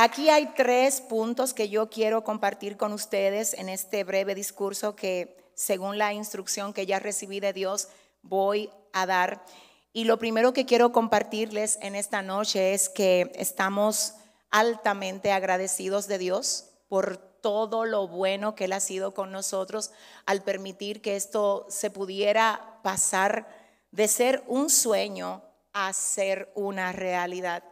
Aquí hay tres puntos que yo quiero compartir con ustedes en este breve discurso que, según la instrucción que ya recibí de Dios, voy a dar. Y lo primero que quiero compartirles en esta noche es que estamos altamente agradecidos de Dios por todo lo bueno que Él ha sido con nosotros al permitir que esto se pudiera pasar de ser un sueño a ser una realidad.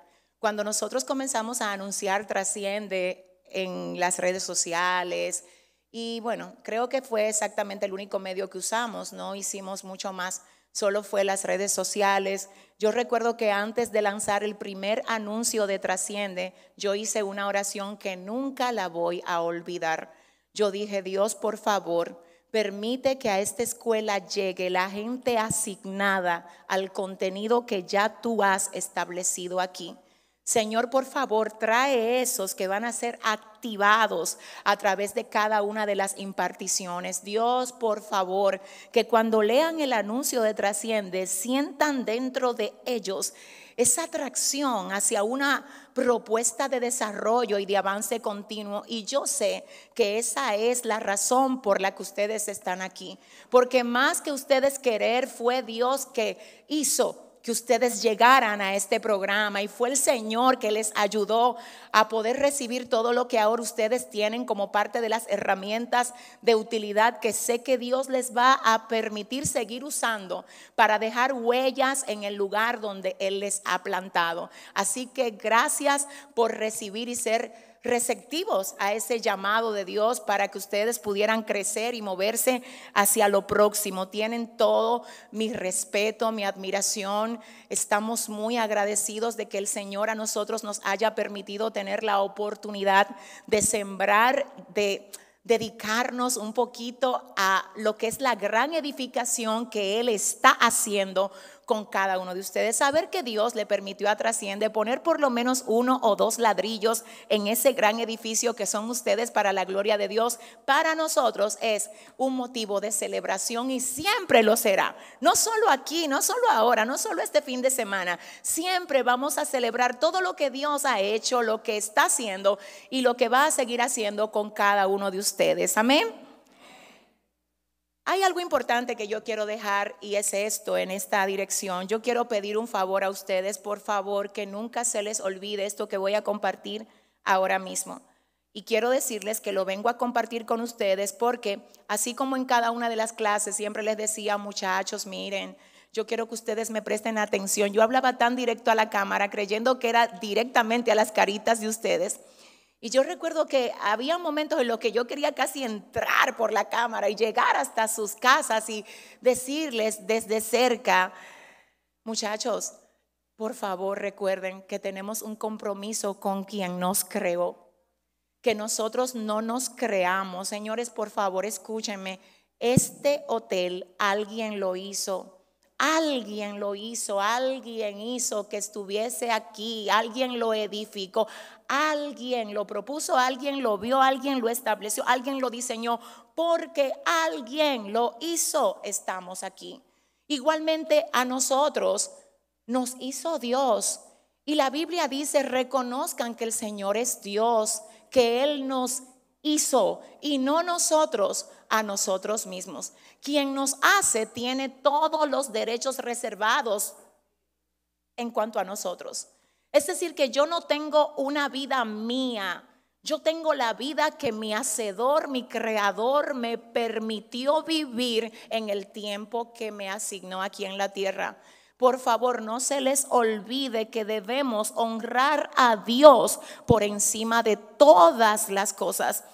Cuando nosotros comenzamos a anunciar Trasciende en las redes sociales, y bueno, creo que fue exactamente el único medio que usamos, no hicimos mucho más, solo fue las redes sociales. Yo recuerdo que antes de lanzar el primer anuncio de Trasciende, yo hice una oración que nunca la voy a olvidar. Yo dije, Dios, por favor, permite que a esta escuela llegue la gente asignada al contenido que ya tú has establecido aquí. Señor, por favor, trae esos que van a ser activados a través de cada una de las imparticiones. Dios, por favor, que cuando lean el anuncio de trasciende, sientan dentro de ellos esa atracción hacia una propuesta de desarrollo y de avance continuo. Y yo sé que esa es la razón por la que ustedes están aquí. Porque más que ustedes querer, fue Dios que hizo que ustedes llegaran a este programa y fue el Señor que les ayudó a poder recibir todo lo que ahora ustedes tienen como parte de las herramientas de utilidad que sé que Dios les va a permitir seguir usando para dejar huellas en el lugar donde Él les ha plantado. Así que gracias por recibir y ser receptivos a ese llamado de Dios para que ustedes pudieran crecer y moverse hacia lo próximo. Tienen todo mi respeto, mi admiración. Estamos muy agradecidos de que el Señor a nosotros nos haya permitido tener la oportunidad de sembrar, de dedicarnos un poquito a lo que es la gran edificación que Él está haciendo con cada uno de ustedes. Saber que Dios le permitió a Trasciende poner por lo menos uno o dos ladrillos en ese gran edificio que son ustedes para la gloria de Dios, para nosotros es un motivo de celebración y siempre lo será. No solo aquí, no solo ahora, no solo este fin de semana. Siempre vamos a celebrar todo lo que Dios ha hecho, lo que está haciendo y lo que va a seguir haciendo con cada uno de ustedes. Amén. Hay algo importante que yo quiero dejar y es esto en esta dirección. Yo quiero pedir un favor a ustedes, por favor, que nunca se les olvide esto que voy a compartir ahora mismo. Y quiero decirles que lo vengo a compartir con ustedes porque así como en cada una de las clases siempre les decía, muchachos, miren, yo quiero que ustedes me presten atención. Yo hablaba tan directo a la cámara creyendo que era directamente a las caritas de ustedes. Y yo recuerdo que había momentos en los que yo quería casi entrar por la cámara y llegar hasta sus casas y decirles desde cerca, muchachos, por favor recuerden que tenemos un compromiso con quien nos creó, que nosotros no nos creamos. Señores, por favor, escúchenme, este hotel alguien lo hizo Alguien lo hizo, alguien hizo que estuviese aquí, alguien lo edificó, alguien lo propuso, alguien lo vio, alguien lo estableció, alguien lo diseñó, porque alguien lo hizo, estamos aquí. Igualmente a nosotros nos hizo Dios. Y la Biblia dice, reconozcan que el Señor es Dios, que Él nos hizo y no nosotros, a nosotros mismos. Quien nos hace tiene todos los derechos reservados en cuanto a nosotros. Es decir, que yo no tengo una vida mía, yo tengo la vida que mi hacedor, mi creador me permitió vivir en el tiempo que me asignó aquí en la tierra. Por favor, no se les olvide que debemos honrar a Dios por encima de todas las cosas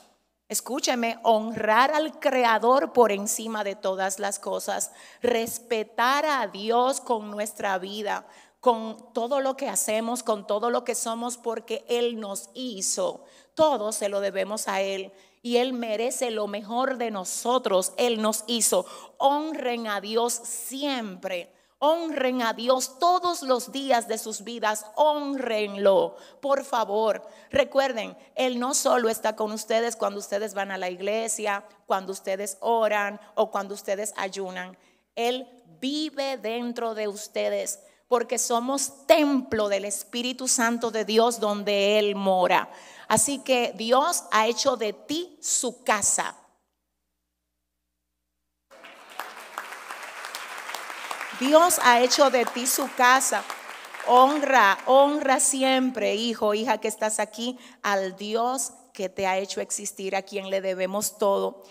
escúcheme, honrar al Creador por encima de todas las cosas, respetar a Dios con nuestra vida, con todo lo que hacemos, con todo lo que somos, porque Él nos hizo. Todo se lo debemos a Él. Y Él merece lo mejor de nosotros. Él nos hizo. Honren a Dios siempre Honren a Dios todos los días de sus vidas, honrenlo, por favor. Recuerden, Él no solo está con ustedes cuando ustedes van a la iglesia, cuando ustedes oran o cuando ustedes ayunan. Él vive dentro de ustedes porque somos templo del Espíritu Santo de Dios donde Él mora. Así que Dios ha hecho de ti su casa. Dios ha hecho de ti su casa. Honra, honra siempre, hijo, hija que estás aquí, al Dios que te ha hecho existir, a quien le debemos todo.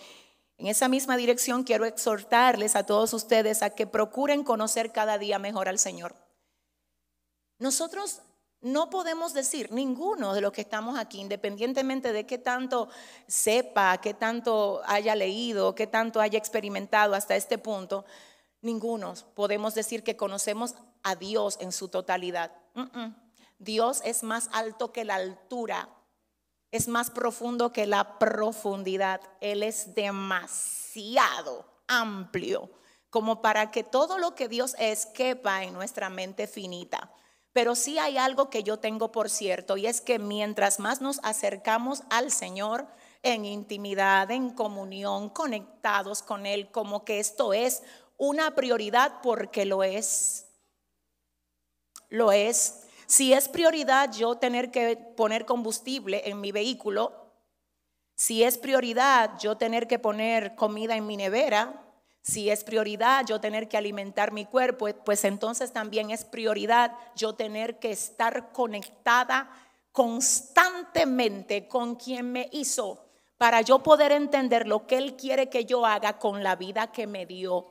En esa misma dirección quiero exhortarles a todos ustedes a que procuren conocer cada día mejor al Señor. Nosotros no podemos decir, ninguno de los que estamos aquí, independientemente de qué tanto sepa, qué tanto haya leído, qué tanto haya experimentado hasta este punto, Ninguno podemos decir que conocemos a Dios en su totalidad. Dios es más alto que la altura, es más profundo que la profundidad. Él es demasiado amplio como para que todo lo que Dios es quepa en nuestra mente finita. Pero sí hay algo que yo tengo por cierto y es que mientras más nos acercamos al Señor, en intimidad, en comunión, conectados con Él, como que esto es una prioridad porque lo es. Lo es. Si es prioridad yo tener que poner combustible en mi vehículo, si es prioridad yo tener que poner comida en mi nevera, si es prioridad yo tener que alimentar mi cuerpo, pues entonces también es prioridad yo tener que estar conectada constantemente con quien me hizo para yo poder entender lo que Él quiere que yo haga con la vida que me dio.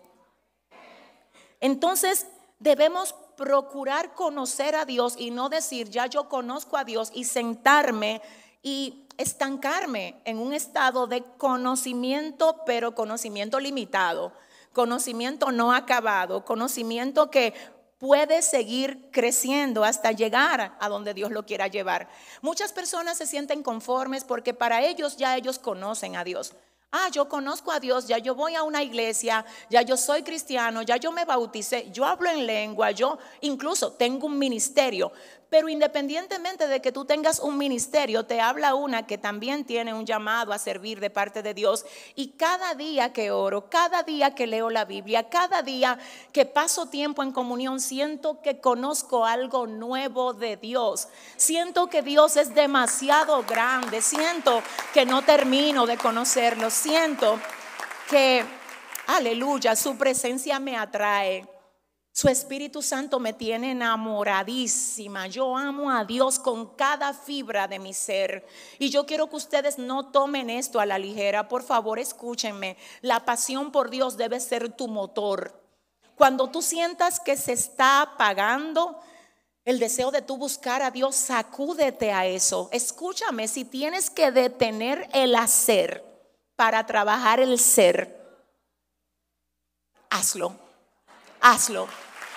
Entonces debemos procurar conocer a Dios y no decir, ya yo conozco a Dios y sentarme y estancarme en un estado de conocimiento, pero conocimiento limitado, conocimiento no acabado, conocimiento que puede seguir creciendo hasta llegar a donde Dios lo quiera llevar. Muchas personas se sienten conformes porque para ellos ya ellos conocen a Dios. Ah, yo conozco a Dios, ya yo voy a una iglesia, ya yo soy cristiano, ya yo me bauticé, yo hablo en lengua, yo incluso tengo un ministerio, pero independientemente de que tú tengas un ministerio, te habla una que también tiene un llamado a servir de parte de Dios. Y cada día que oro, cada día que leo la Biblia, cada día que paso tiempo en comunión, siento que conozco algo nuevo de Dios. Siento que Dios es demasiado grande. Siento que no termino de conocerlo. Siento que, aleluya, su presencia me atrae su Espíritu Santo me tiene enamoradísima. Yo amo a Dios con cada fibra de mi ser. Y yo quiero que ustedes no tomen esto a la ligera. Por favor, escúchenme. La pasión por Dios debe ser tu motor. Cuando tú sientas que se está apagando el deseo de tú buscar a Dios, sacúdete a eso. Escúchame, si tienes que detener el hacer para trabajar el ser, hazlo. Hazlo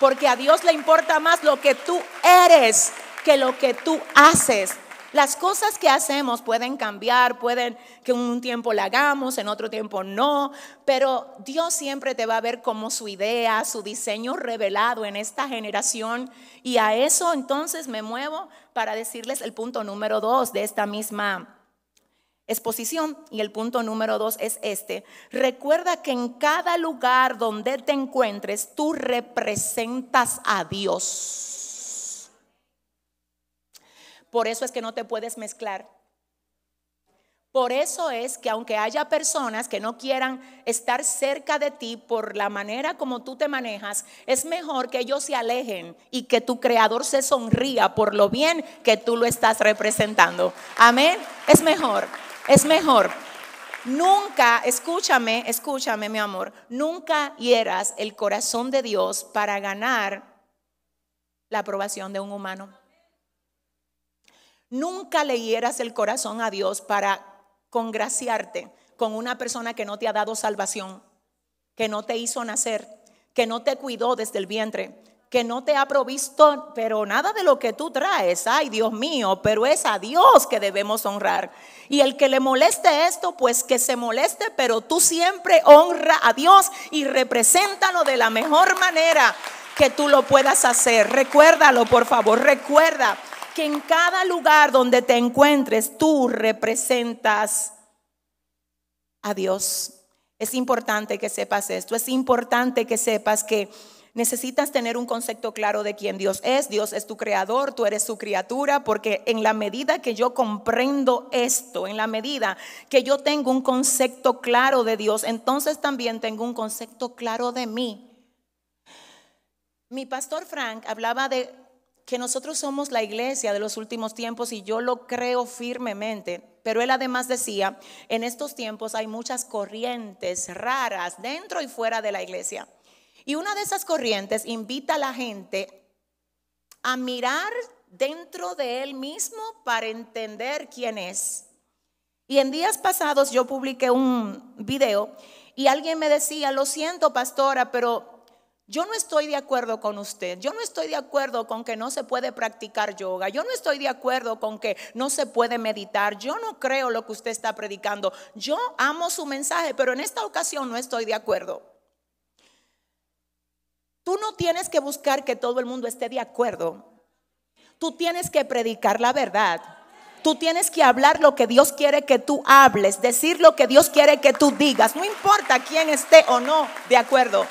porque a Dios le importa más lo que tú eres que lo que tú haces. Las cosas que hacemos pueden cambiar, pueden que un tiempo la hagamos, en otro tiempo no, pero Dios siempre te va a ver como su idea, su diseño revelado en esta generación. Y a eso entonces me muevo para decirles el punto número dos de esta misma exposición. Y el punto número dos es este. Recuerda que en cada lugar donde te encuentres, tú representas a Dios. Por eso es que no te puedes mezclar. Por eso es que aunque haya personas que no quieran estar cerca de ti por la manera como tú te manejas, es mejor que ellos se alejen y que tu creador se sonría por lo bien que tú lo estás representando. Amén. Es mejor. Es mejor. Nunca, escúchame, escúchame mi amor, nunca hieras el corazón de Dios para ganar la aprobación de un humano. Nunca le hieras el corazón a Dios para congraciarte con una persona que no te ha dado salvación, que no te hizo nacer, que no te cuidó desde el vientre, que no te ha provisto, pero nada de lo que tú traes, ay Dios mío, pero es a Dios que debemos honrar. Y el que le moleste esto, pues que se moleste, pero tú siempre honra a Dios y represéntalo de la mejor manera que tú lo puedas hacer. Recuérdalo, por favor, recuerda que en cada lugar donde te encuentres, tú representas a Dios. Es importante que sepas esto, es importante que sepas que Necesitas tener un concepto claro de quién Dios es. Dios es tu creador, tú eres su criatura, porque en la medida que yo comprendo esto, en la medida que yo tengo un concepto claro de Dios, entonces también tengo un concepto claro de mí. Mi pastor Frank hablaba de que nosotros somos la iglesia de los últimos tiempos y yo lo creo firmemente. Pero él además decía, en estos tiempos hay muchas corrientes raras dentro y fuera de la iglesia. Y una de esas corrientes invita a la gente a mirar dentro de él mismo para entender quién es. Y en días pasados yo publiqué un video y alguien me decía, lo siento pastora, pero yo no estoy de acuerdo con usted, yo no estoy de acuerdo con que no se puede practicar yoga, yo no estoy de acuerdo con que no se puede meditar, yo no creo lo que usted está predicando, yo amo su mensaje, pero en esta ocasión no estoy de acuerdo no tienes que buscar que todo el mundo esté de acuerdo. Tú tienes que predicar la verdad. Tú tienes que hablar lo que Dios quiere que tú hables, decir lo que Dios quiere que tú digas, no importa quién esté o no de acuerdo.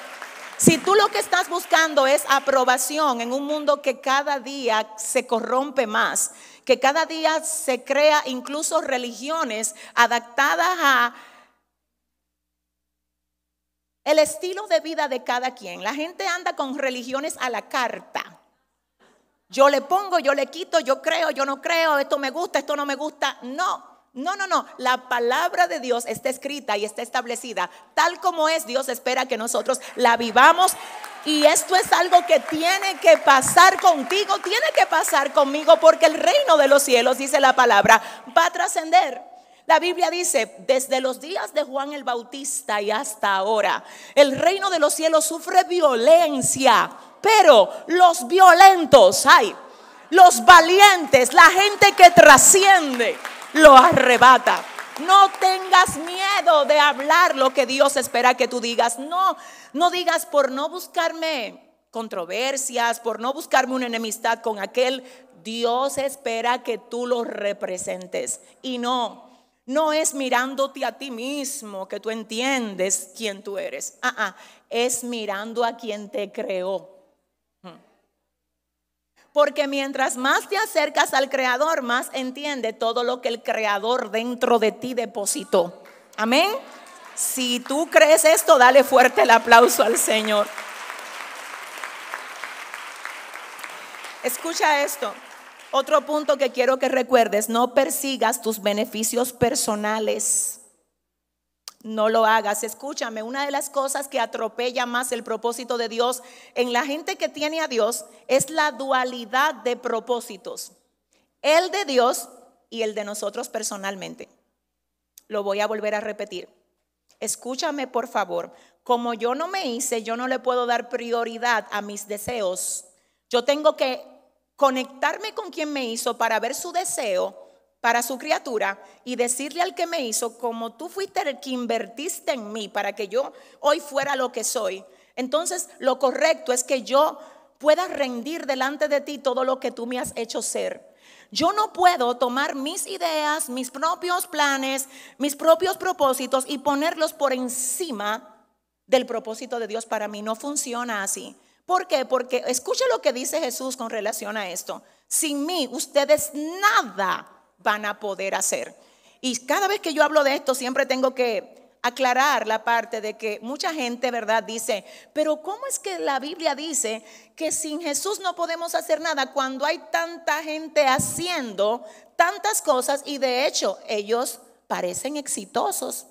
Si tú lo que estás buscando es aprobación en un mundo que cada día se corrompe más, que cada día se crea incluso religiones adaptadas a el estilo de vida de cada quien. La gente anda con religiones a la carta. Yo le pongo, yo le quito, yo creo, yo no creo, esto me gusta, esto no me gusta. No, no, no, no. La palabra de Dios está escrita y está establecida. Tal como es, Dios espera que nosotros la vivamos. Y esto es algo que tiene que pasar contigo, tiene que pasar conmigo, porque el reino de los cielos, dice la palabra, va a trascender. La Biblia dice, desde los días de Juan el Bautista y hasta ahora, el reino de los cielos sufre violencia, pero los violentos, hay, los valientes, la gente que trasciende, lo arrebata. No tengas miedo de hablar lo que Dios espera que tú digas. No, no digas por no buscarme controversias, por no buscarme una enemistad con aquel. Dios espera que tú lo representes y no no es mirándote a ti mismo que tú entiendes quién tú eres. Ah, ah, es mirando a quien te creó. Hmm. Porque mientras más te acercas al Creador, más entiende todo lo que el Creador dentro de ti depositó. Amén. Si tú crees esto, dale fuerte el aplauso al Señor. Escucha esto. Otro punto que quiero que recuerdes, no persigas tus beneficios personales. No lo hagas. Escúchame, una de las cosas que atropella más el propósito de Dios en la gente que tiene a Dios es la dualidad de propósitos. El de Dios y el de nosotros personalmente. Lo voy a volver a repetir. Escúchame, por favor. Como yo no me hice, yo no le puedo dar prioridad a mis deseos. Yo tengo que conectarme con quien me hizo para ver su deseo para su criatura y decirle al que me hizo, como tú fuiste el que invertiste en mí para que yo hoy fuera lo que soy, entonces lo correcto es que yo pueda rendir delante de ti todo lo que tú me has hecho ser. Yo no puedo tomar mis ideas, mis propios planes, mis propios propósitos y ponerlos por encima del propósito de Dios para mí. No funciona así. ¿Por qué? Porque escuche lo que dice Jesús con relación a esto. Sin mí ustedes nada van a poder hacer. Y cada vez que yo hablo de esto siempre tengo que aclarar la parte de que mucha gente, ¿verdad? Dice, pero ¿cómo es que la Biblia dice que sin Jesús no podemos hacer nada cuando hay tanta gente haciendo tantas cosas y de hecho ellos parecen exitosos?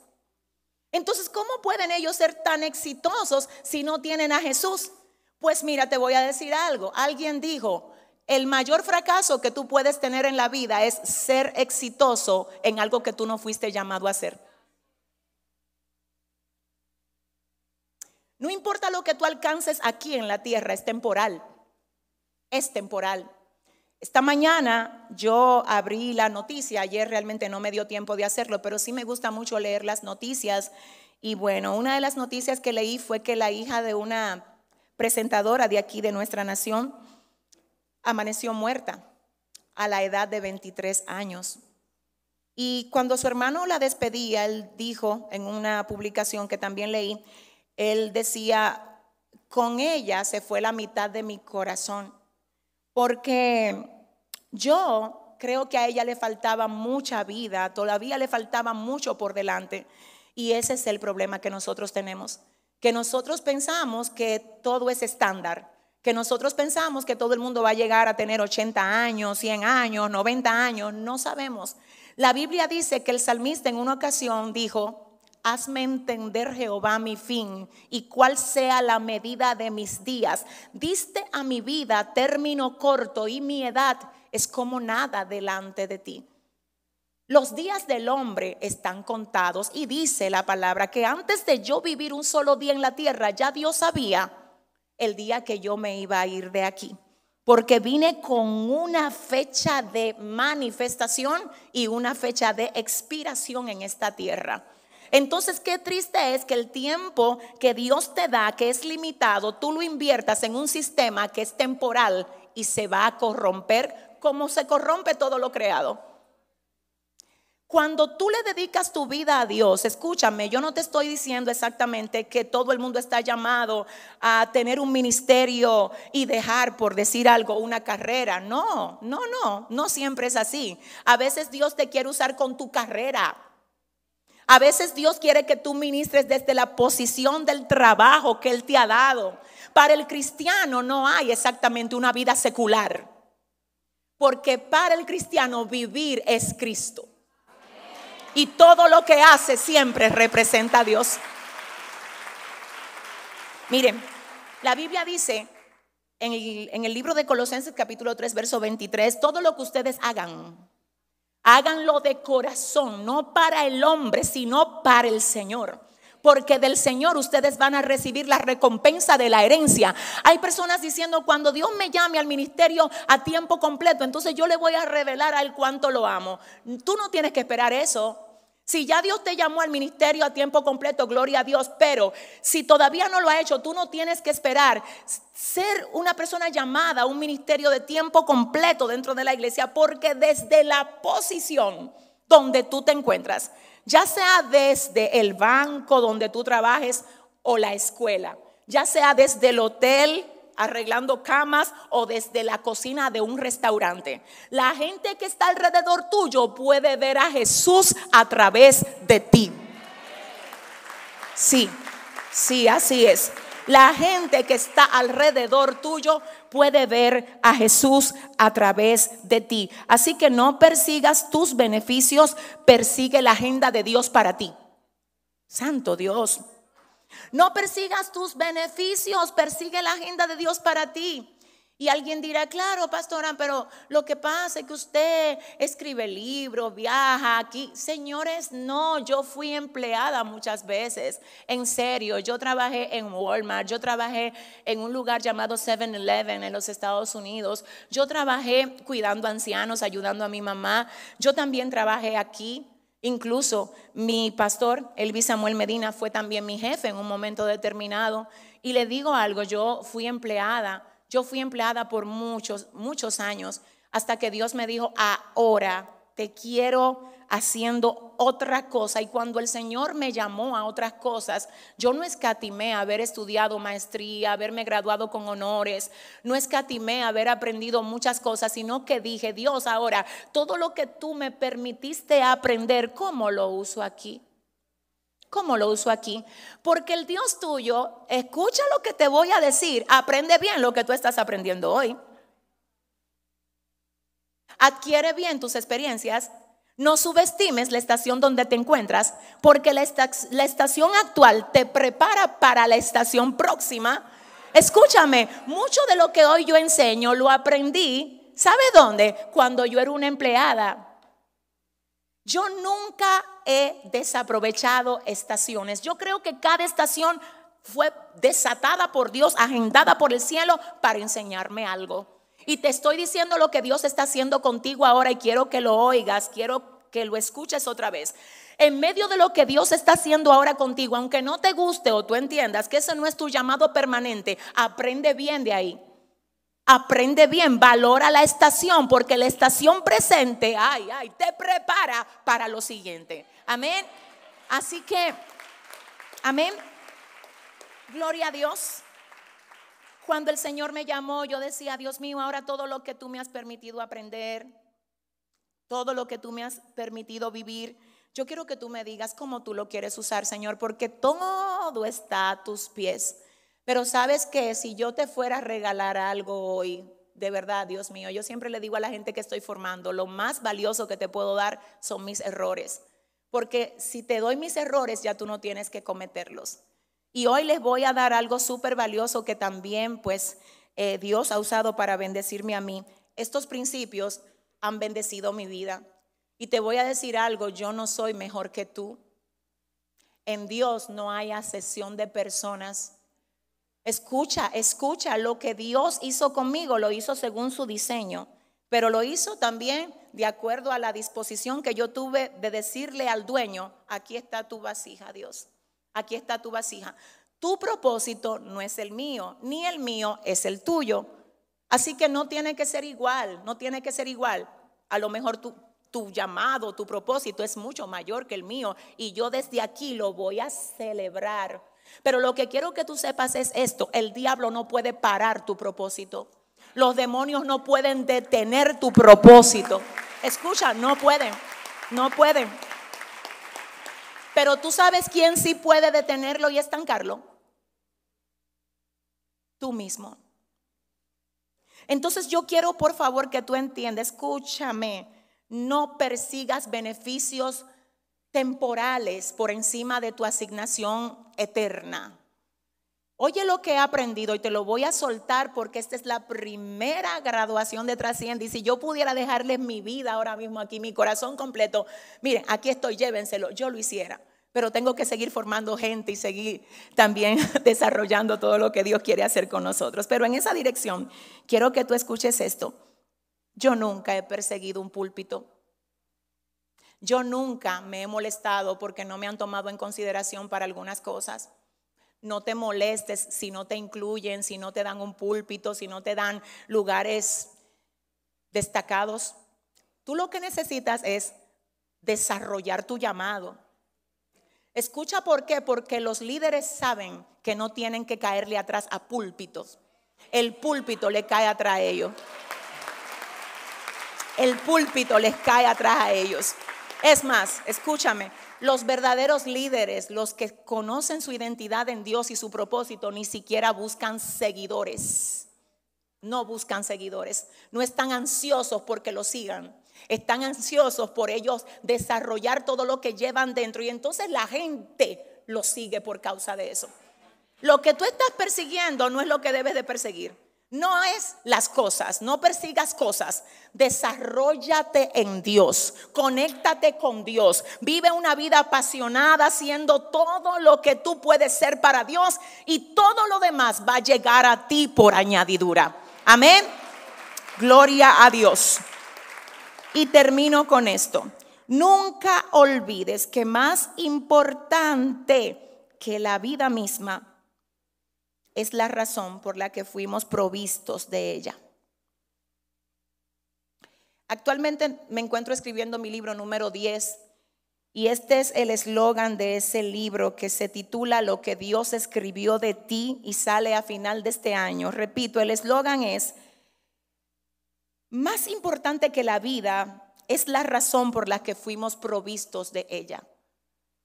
Entonces, ¿cómo pueden ellos ser tan exitosos si no tienen a Jesús? Pues mira, te voy a decir algo. Alguien dijo, el mayor fracaso que tú puedes tener en la vida es ser exitoso en algo que tú no fuiste llamado a hacer. No importa lo que tú alcances aquí en la tierra, es temporal. Es temporal. Esta mañana yo abrí la noticia, ayer realmente no me dio tiempo de hacerlo, pero sí me gusta mucho leer las noticias. Y bueno, una de las noticias que leí fue que la hija de una presentadora de aquí de nuestra nación, amaneció muerta a la edad de 23 años. Y cuando su hermano la despedía, él dijo en una publicación que también leí, él decía, con ella se fue la mitad de mi corazón, porque yo creo que a ella le faltaba mucha vida, todavía le faltaba mucho por delante, y ese es el problema que nosotros tenemos que nosotros pensamos que todo es estándar, que nosotros pensamos que todo el mundo va a llegar a tener 80 años, 100 años, 90 años, no sabemos. La Biblia dice que el salmista en una ocasión dijo, hazme entender Jehová mi fin y cuál sea la medida de mis días. Diste a mi vida término corto y mi edad es como nada delante de ti. Los días del hombre están contados y dice la palabra que antes de yo vivir un solo día en la tierra, ya Dios sabía el día que yo me iba a ir de aquí, porque vine con una fecha de manifestación y una fecha de expiración en esta tierra. Entonces, qué triste es que el tiempo que Dios te da, que es limitado, tú lo inviertas en un sistema que es temporal y se va a corromper como se corrompe todo lo creado. Cuando tú le dedicas tu vida a Dios, escúchame, yo no te estoy diciendo exactamente que todo el mundo está llamado a tener un ministerio y dejar, por decir algo, una carrera. No, no, no, no siempre es así. A veces Dios te quiere usar con tu carrera. A veces Dios quiere que tú ministres desde la posición del trabajo que Él te ha dado. Para el cristiano no hay exactamente una vida secular, porque para el cristiano vivir es Cristo y todo lo que hace siempre representa a Dios. Miren, la Biblia dice en el, en el, libro de Colosenses capítulo 3, verso 23, todo lo que ustedes hagan, háganlo de corazón, no para el hombre, sino para el Señor porque del Señor ustedes van a recibir la recompensa de la herencia. Hay personas diciendo, cuando Dios me llame al ministerio a tiempo completo, entonces yo le voy a revelar a Él cuánto lo amo. Tú no tienes que esperar eso. Si ya Dios te llamó al ministerio a tiempo completo, gloria a Dios, pero si todavía no lo ha hecho, tú no tienes que esperar ser una persona llamada a un ministerio de tiempo completo dentro de la iglesia, porque desde la posición donde tú te encuentras, ya sea desde el banco donde tú trabajes o la escuela, ya sea desde el hotel arreglando camas o desde la cocina de un restaurante. La gente que está alrededor tuyo puede ver a Jesús a través de ti. Sí, sí, así es la gente que está alrededor tuyo puede ver a Jesús a través de ti. Así que no persigas tus beneficios, persigue la agenda de Dios para ti. Santo Dios. No persigas tus beneficios, persigue la agenda de Dios para ti. Y alguien dirá, claro, pastora, pero lo que pasa es que usted escribe libros, viaja aquí. Señores, no, yo fui empleada muchas veces, en serio. Yo trabajé en Walmart, yo trabajé en un lugar llamado 7-Eleven en los Estados Unidos. Yo trabajé cuidando ancianos, ayudando a mi mamá. Yo también trabajé aquí. Incluso mi pastor, Elvis Samuel Medina, fue también mi jefe en un momento determinado. Y le digo algo, yo fui empleada yo fui empleada por muchos, muchos años hasta que Dios me dijo, ahora te quiero haciendo otra cosa. Y cuando el Señor me llamó a otras cosas, yo no escatimé haber estudiado maestría, haberme graduado con honores, no escatimé haber aprendido muchas cosas, sino que dije, Dios, ahora, todo lo que tú me permitiste aprender, ¿cómo lo uso aquí? ¿Cómo lo uso aquí? Porque el Dios tuyo, escucha lo que te voy a decir, aprende bien lo que tú estás aprendiendo hoy. Adquiere bien tus experiencias, no subestimes la estación donde te encuentras, porque la, estación actual te prepara para la estación próxima. Escúchame, mucho de lo que hoy yo enseño lo aprendí, ¿sabe dónde? Cuando yo era una empleada yo nunca he desaprovechado estaciones. Yo creo que cada estación fue desatada por Dios, agendada por el cielo para enseñarme algo. Y te estoy diciendo lo que Dios está haciendo contigo ahora y quiero que lo oigas, quiero que lo escuches otra vez. En medio de lo que Dios está haciendo ahora contigo, aunque no te guste o tú entiendas que ese no es tu llamado permanente, aprende bien de ahí aprende bien, valora la estación, porque la estación presente, ay, ay, te prepara para lo siguiente. Amén. Así que, amén. Gloria a Dios. Cuando el Señor me llamó, yo decía, Dios mío, ahora todo lo que tú me has permitido aprender, todo lo que tú me has permitido vivir, yo quiero que tú me digas cómo tú lo quieres usar, Señor, porque todo está a tus pies. Pero sabes que si yo te fuera a regalar algo hoy, de verdad, Dios mío, yo siempre le digo a la gente que estoy formando, lo más valioso que te puedo dar son mis errores. Porque si te doy mis errores, ya tú no tienes que cometerlos. Y hoy les voy a dar algo súper valioso que también, pues, eh, Dios ha usado para bendecirme a mí. Estos principios han bendecido mi vida. Y te voy a decir algo, yo no soy mejor que tú. En Dios no hay asesión de personas. Escucha, escucha, lo que Dios hizo conmigo lo hizo según su diseño, pero lo hizo también de acuerdo a la disposición que yo tuve de decirle al dueño, aquí está tu vasija, Dios, aquí está tu vasija. Tu propósito no es el mío, ni el mío es el tuyo. Así que no tiene que ser igual, no tiene que ser igual. A lo mejor tu, tu llamado, tu propósito es mucho mayor que el mío y yo desde aquí lo voy a celebrar pero lo que quiero que tú sepas es esto, el diablo no puede parar tu propósito. Los demonios no pueden detener tu propósito. Escucha, no pueden, no pueden. Pero tú sabes quién sí puede detenerlo y estancarlo. Tú mismo. Entonces yo quiero por favor que tú entiendas, escúchame, no persigas beneficios temporales por encima de tu asignación eterna. Oye lo que he aprendido y te lo voy a soltar porque esta es la primera graduación de Trasciende. Y si yo pudiera dejarles mi vida ahora mismo aquí, mi corazón completo, miren, aquí estoy, llévenselo, yo lo hiciera. Pero tengo que seguir formando gente y seguir también desarrollando todo lo que Dios quiere hacer con nosotros. Pero en esa dirección, quiero que tú escuches esto. Yo nunca he perseguido un púlpito. Yo nunca me he molestado porque no me han tomado en consideración para algunas cosas. No te molestes si no te incluyen, si no te dan un púlpito, si no te dan lugares destacados. Tú lo que necesitas es desarrollar tu llamado. Escucha por qué, porque los líderes saben que no tienen que caerle atrás a púlpitos. El púlpito le cae atrás a ellos. El púlpito les cae atrás a ellos. Es más, escúchame, los verdaderos líderes, los que conocen su identidad en Dios y su propósito, ni siquiera buscan seguidores. No buscan seguidores. No están ansiosos porque lo sigan. Están ansiosos por ellos desarrollar todo lo que llevan dentro. Y entonces la gente lo sigue por causa de eso. Lo que tú estás persiguiendo no es lo que debes de perseguir. No es las cosas, no persigas cosas. Desarrollate en Dios, conéctate con Dios, vive una vida apasionada haciendo todo lo que tú puedes ser para Dios y todo lo demás va a llegar a ti por añadidura. Amén. Gloria a Dios. Y termino con esto. Nunca olvides que más importante que la vida misma es la razón por la que fuimos provistos de ella. Actualmente me encuentro escribiendo mi libro número 10 y este es el eslogan de ese libro que se titula Lo que Dios escribió de ti y sale a final de este año. Repito, el eslogan es, más importante que la vida es la razón por la que fuimos provistos de ella.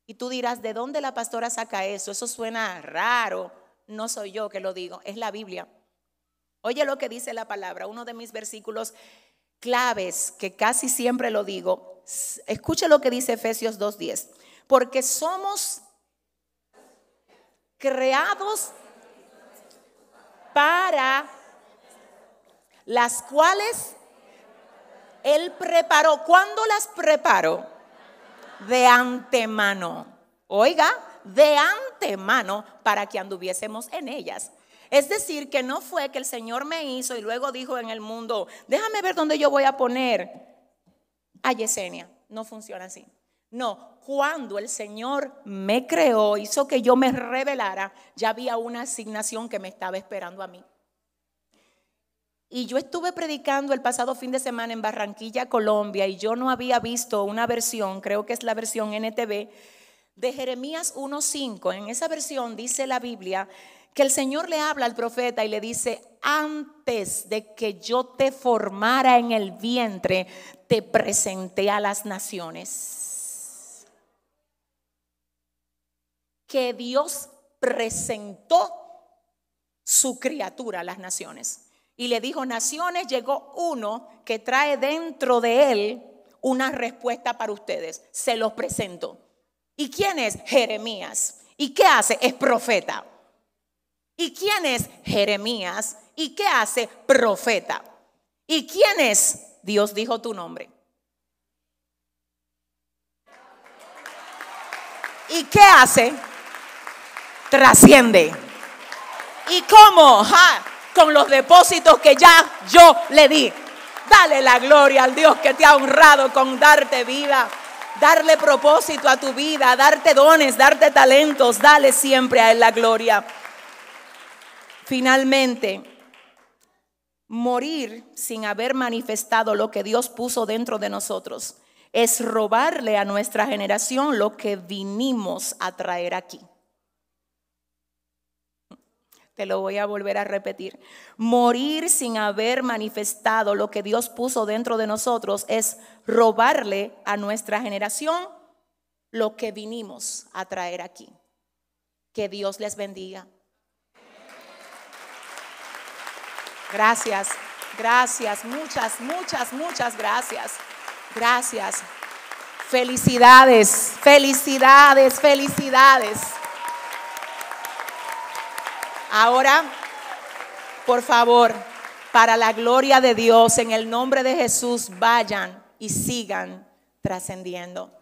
Y tú dirás, ¿de dónde la pastora saca eso? Eso suena raro no soy yo que lo digo, es la Biblia. Oye lo que dice la palabra, uno de mis versículos claves, que casi siempre lo digo. Escuche lo que dice Efesios 2.10, porque somos creados para las cuales Él preparó. ¿Cuándo las preparó? De antemano. Oiga, de antemano mano para que anduviésemos en ellas. Es decir, que no fue que el Señor me hizo y luego dijo en el mundo, déjame ver dónde yo voy a poner a Yesenia. No funciona así. No, cuando el Señor me creó, hizo que yo me revelara, ya había una asignación que me estaba esperando a mí. Y yo estuve predicando el pasado fin de semana en Barranquilla, Colombia, y yo no había visto una versión, creo que es la versión NTV, de Jeremías 1.5, en esa versión dice la Biblia que el Señor le habla al profeta y le dice, antes de que yo te formara en el vientre, te presenté a las naciones. Que Dios presentó su criatura a las naciones. Y le dijo, naciones, llegó uno que trae dentro de él una respuesta para ustedes. Se los presento. ¿Y quién es Jeremías? ¿Y qué hace? Es profeta. ¿Y quién es Jeremías? ¿Y qué hace? Profeta. ¿Y quién es? Dios dijo tu nombre. ¿Y qué hace? Trasciende. ¿Y cómo? con los depósitos que ya yo le di. Dale la gloria al Dios que te ha honrado con darte vida darle propósito a tu vida, darte dones, darte talentos, dale siempre a Él la gloria. Finalmente, morir sin haber manifestado lo que Dios puso dentro de nosotros es robarle a nuestra generación lo que vinimos a traer aquí. Te lo voy a volver a repetir. Morir sin haber manifestado lo que Dios puso dentro de nosotros es robarle a nuestra generación lo que vinimos a traer aquí. Que Dios les bendiga. Gracias, gracias, muchas, muchas, muchas gracias. Gracias. Felicidades, felicidades, felicidades. Ahora, por favor, para la gloria de Dios, en el nombre de Jesús, vayan y sigan trascendiendo.